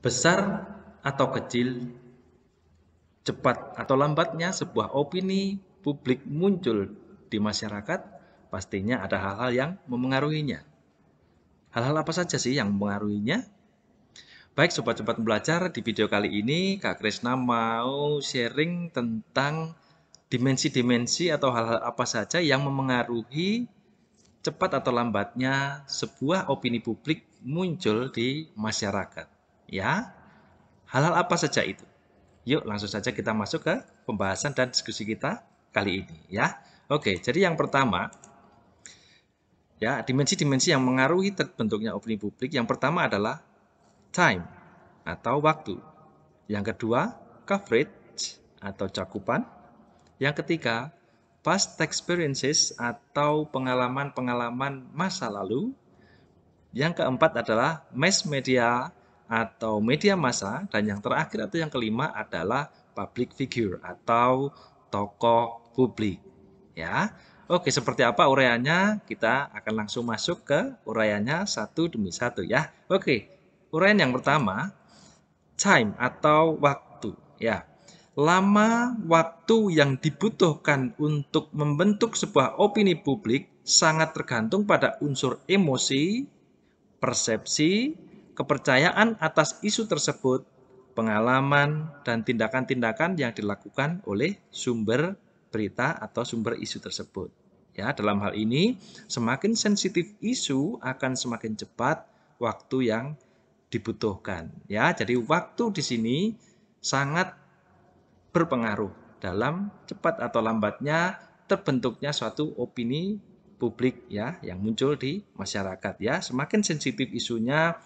besar atau kecil, cepat atau lambatnya sebuah opini publik muncul di masyarakat, pastinya ada hal-hal yang memengaruhinya. Hal-hal apa saja sih yang mempengaruhinya? Baik sobat-sobat belajar, di video kali ini Kak Krisna mau sharing tentang dimensi-dimensi atau hal-hal apa saja yang memengaruhi cepat atau lambatnya sebuah opini publik muncul di masyarakat. Ya, hal-hal apa saja itu? Yuk langsung saja kita masuk ke pembahasan dan diskusi kita kali ini ya. Oke, jadi yang pertama ya, dimensi-dimensi yang mengaruhi terbentuknya opini publik yang pertama adalah time atau waktu. Yang kedua, coverage atau cakupan. Yang ketiga, past experiences atau pengalaman-pengalaman masa lalu. Yang keempat adalah mass media atau media massa dan yang terakhir atau yang kelima adalah public figure atau tokoh publik ya oke seperti apa uraiannya kita akan langsung masuk ke uraiannya satu demi satu ya oke uraian yang pertama time atau waktu ya lama waktu yang dibutuhkan untuk membentuk sebuah opini publik sangat tergantung pada unsur emosi persepsi kepercayaan atas isu tersebut, pengalaman, dan tindakan-tindakan yang dilakukan oleh sumber berita atau sumber isu tersebut. Ya, dalam hal ini, semakin sensitif isu akan semakin cepat waktu yang dibutuhkan. Ya, jadi waktu di sini sangat berpengaruh dalam cepat atau lambatnya terbentuknya suatu opini publik ya yang muncul di masyarakat ya. Semakin sensitif isunya,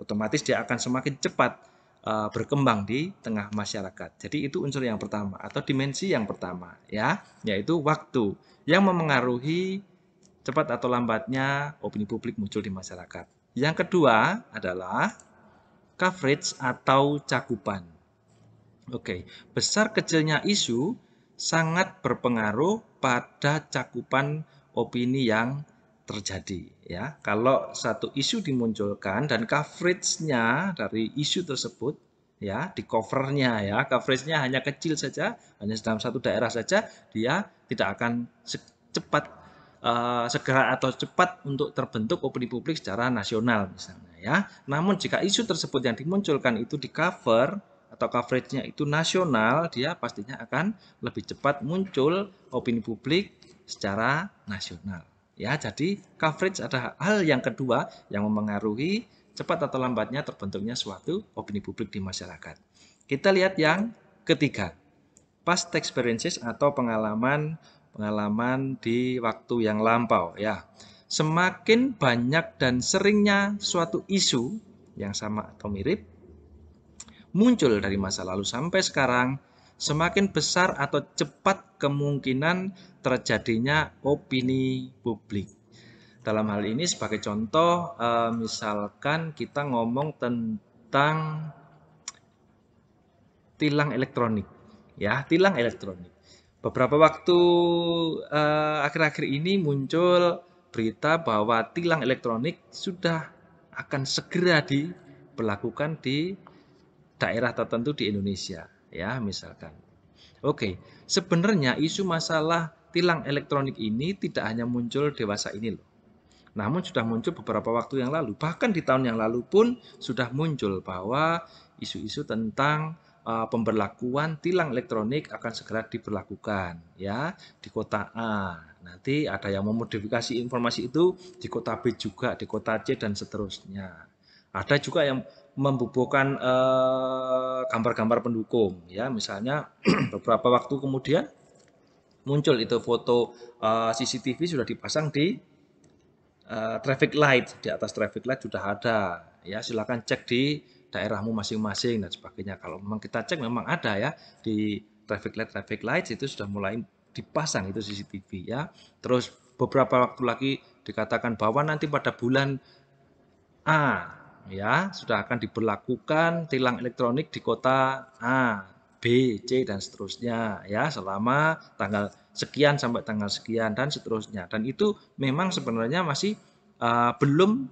otomatis dia akan semakin cepat uh, berkembang di tengah masyarakat. Jadi itu unsur yang pertama atau dimensi yang pertama ya, yaitu waktu yang memengaruhi cepat atau lambatnya opini publik muncul di masyarakat. Yang kedua adalah coverage atau cakupan. Oke, besar kecilnya isu sangat berpengaruh pada cakupan opini yang terjadi ya kalau satu isu dimunculkan dan coveragenya dari isu tersebut ya di covernya ya coveragenya hanya kecil saja hanya dalam satu daerah saja dia tidak akan cepat uh, eh, segera atau cepat untuk terbentuk opini publik secara nasional misalnya ya namun jika isu tersebut yang dimunculkan itu di cover atau coveragenya itu nasional dia pastinya akan lebih cepat muncul opini publik secara nasional Ya, jadi coverage adalah hal yang kedua yang mempengaruhi cepat atau lambatnya terbentuknya suatu opini publik di masyarakat. Kita lihat yang ketiga, past experiences atau pengalaman pengalaman di waktu yang lampau ya. Semakin banyak dan seringnya suatu isu yang sama atau mirip muncul dari masa lalu sampai sekarang, semakin besar atau cepat kemungkinan terjadinya opini publik. Dalam hal ini sebagai contoh, eh, misalkan kita ngomong tentang tilang elektronik, ya tilang elektronik. Beberapa waktu eh, akhir-akhir ini muncul berita bahwa tilang elektronik sudah akan segera diberlakukan di daerah tertentu di Indonesia ya misalkan. Oke, sebenarnya isu masalah tilang elektronik ini tidak hanya muncul dewasa ini loh. Namun sudah muncul beberapa waktu yang lalu, bahkan di tahun yang lalu pun sudah muncul bahwa isu-isu tentang uh, pemberlakuan tilang elektronik akan segera diberlakukan ya di kota A. Nanti ada yang memodifikasi informasi itu di kota B juga, di kota C dan seterusnya. Ada juga yang membubuhkan eh, gambar-gambar eh, pendukung ya misalnya beberapa waktu kemudian muncul itu foto eh, CCTV sudah dipasang di eh, traffic light di atas traffic light sudah ada ya silahkan cek di daerahmu masing-masing dan sebagainya kalau memang kita cek memang ada ya di traffic light traffic light itu sudah mulai dipasang itu CCTV ya terus beberapa waktu lagi dikatakan bahwa nanti pada bulan A ya sudah akan diberlakukan tilang elektronik di kota A, B, C dan seterusnya ya selama tanggal sekian sampai tanggal sekian dan seterusnya dan itu memang sebenarnya masih uh, belum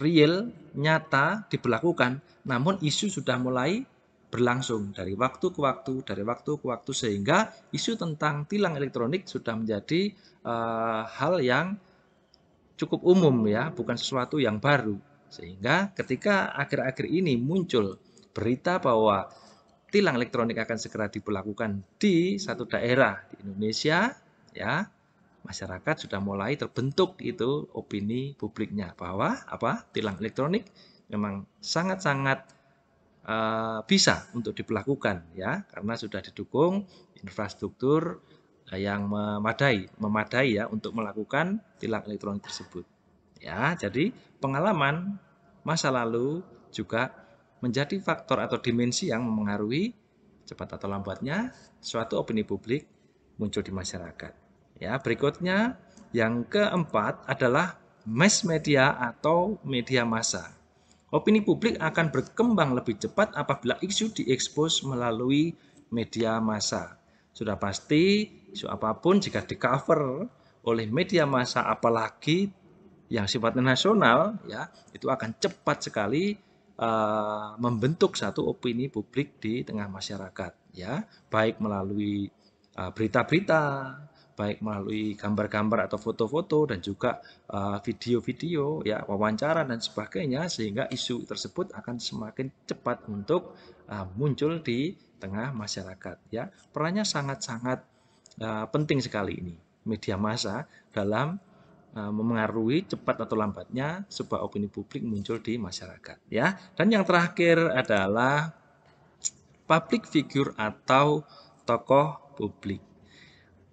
real nyata diberlakukan namun isu sudah mulai berlangsung dari waktu ke waktu dari waktu ke waktu sehingga isu tentang tilang elektronik sudah menjadi uh, hal yang cukup umum ya bukan sesuatu yang baru sehingga ketika akhir-akhir ini muncul berita bahwa tilang elektronik akan segera diberlakukan di satu daerah di Indonesia, ya masyarakat sudah mulai terbentuk itu opini publiknya bahwa apa tilang elektronik memang sangat-sangat uh, bisa untuk diberlakukan ya karena sudah didukung infrastruktur yang memadai memadai ya untuk melakukan tilang elektronik tersebut. Ya, jadi pengalaman masa lalu juga menjadi faktor atau dimensi yang mempengaruhi cepat atau lambatnya suatu opini publik muncul di masyarakat. Ya, berikutnya yang keempat adalah mass media atau media massa. Opini publik akan berkembang lebih cepat apabila isu diekspos melalui media massa. Sudah pasti isu apapun jika di cover oleh media massa apalagi yang sifatnya nasional ya itu akan cepat sekali uh, membentuk satu opini publik di tengah masyarakat ya baik melalui eh, berita-berita uh, baik melalui gambar-gambar atau foto-foto dan juga eh, video-video uh, ya wawancara dan sebagainya sehingga isu tersebut akan semakin cepat untuk uh, muncul di tengah masyarakat ya perannya sangat-sangat uh, penting sekali ini media massa dalam Eh, memengaruhi cepat atau lambatnya sebuah opini publik muncul di masyarakat ya dan yang terakhir adalah public figure atau tokoh publik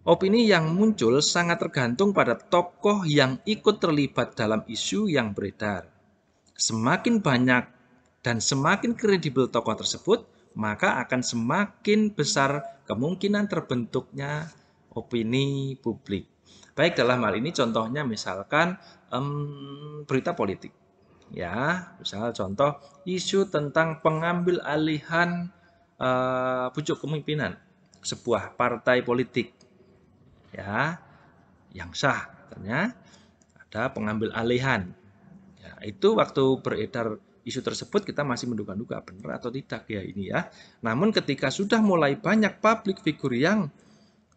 opini yang muncul sangat tergantung pada tokoh yang ikut terlibat dalam isu yang beredar semakin banyak dan semakin kredibel tokoh tersebut maka akan semakin besar kemungkinan terbentuknya opini publik Baik dalam hal ini contohnya misalkan um, berita politik. Ya, misal contoh isu tentang pengambil alihan uh, eh, pucuk kepemimpinan sebuah partai politik. Ya, yang sah katanya ada pengambil alihan. Ya, itu waktu beredar isu tersebut kita masih menduga-duga benar atau tidak ya ini ya. Namun ketika sudah mulai banyak publik figur yang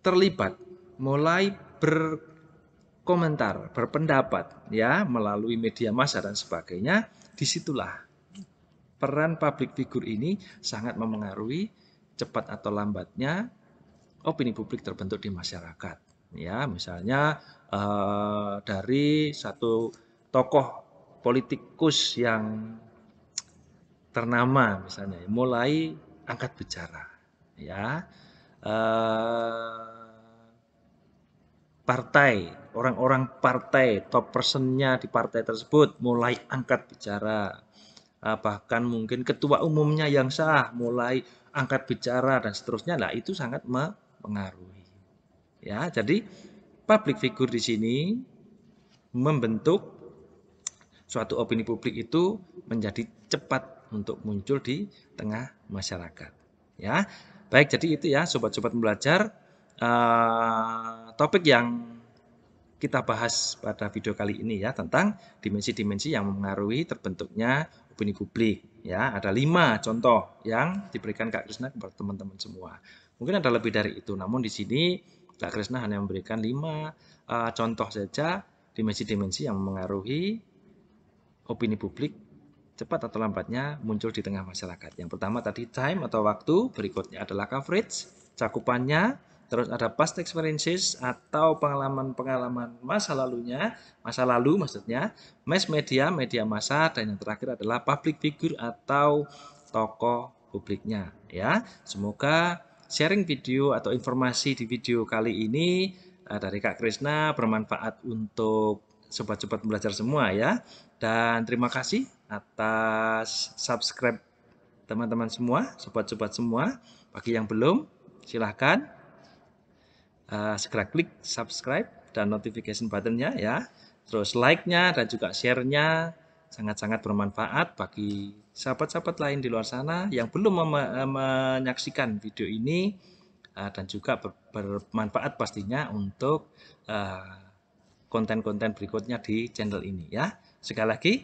terlibat, mulai berkomentar, berpendapat ya melalui media massa dan sebagainya, disitulah peran publik figur ini sangat memengaruhi cepat atau lambatnya opini publik terbentuk di masyarakat. Ya, misalnya eh, dari satu tokoh politikus yang ternama misalnya mulai angkat bicara ya eh, partai, orang-orang partai, top personnya di partai tersebut mulai angkat bicara. Ah, bahkan mungkin ketua umumnya yang sah mulai angkat bicara dan seterusnya. lah itu sangat mempengaruhi. Ya, jadi public figure di sini membentuk suatu opini publik itu menjadi cepat untuk muncul di tengah masyarakat. Ya, baik jadi itu ya sobat-sobat belajar. Uh, ah, topik yang kita bahas pada video kali ini ya tentang dimensi-dimensi yang mempengaruhi terbentuknya opini publik ya ada lima contoh yang diberikan Kak Krisna kepada teman-teman semua mungkin ada lebih dari itu namun di sini Kak Krisna hanya memberikan lima uh, contoh saja dimensi-dimensi yang mempengaruhi opini publik cepat atau lambatnya muncul di tengah masyarakat yang pertama tadi time atau waktu berikutnya adalah coverage cakupannya terus ada past experiences atau pengalaman-pengalaman masa lalunya, masa lalu maksudnya, mass media, media massa, dan yang terakhir adalah public figure atau tokoh publiknya. Ya, semoga sharing video atau informasi di video kali ini eh, dari Kak Krisna bermanfaat untuk sobat-sobat belajar semua ya. Dan terima kasih atas subscribe teman-teman semua, sobat-sobat semua. Bagi yang belum, silahkan uh, segera klik subscribe dan notification buttonnya ya. Terus like-nya dan juga share-nya sangat-sangat bermanfaat bagi sahabat-sahabat lain di luar sana yang belum eh, menyaksikan video ini eh, dan juga ber bermanfaat pastinya untuk konten-konten berikutnya di channel ini ya. Sekali lagi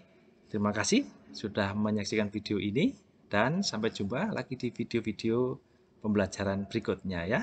terima kasih sudah menyaksikan video ini dan sampai jumpa lagi di video-video pembelajaran berikutnya ya.